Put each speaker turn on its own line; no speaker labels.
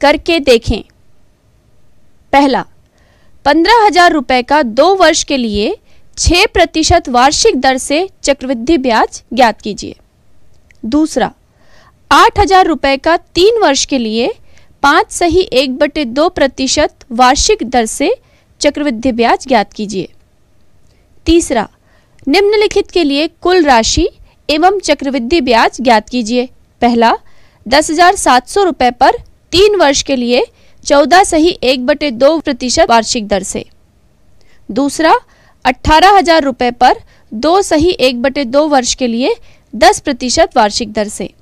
करके देखें पहला पंद्रह हजार रुपए का दो वर्ष के लिए छह प्रतिशत वार्षिक दर से चक्रवृद्धि ब्याज ज्ञात कीजिए दूसरा आठ हजार रुपए का तीन वर्ष के लिए पांच सही एक बटे दो प्रतिशत वार्षिक दर से चक्रवृद्धि ब्याज ज्ञात कीजिए तीसरा निम्नलिखित के लिए कुल राशि एवं चक्रवृद्धि ब्याज ज्ञात कीजिए पहला दस हजार सात सौ रुपए पर तीन वर्ष के लिए चौदह सही एक बटे दो प्रतिशत वार्षिक दर से दूसरा अठारह हजार रुपये पर दो सही एक बटे दो वर्ष के लिए दस प्रतिशत वार्षिक दर से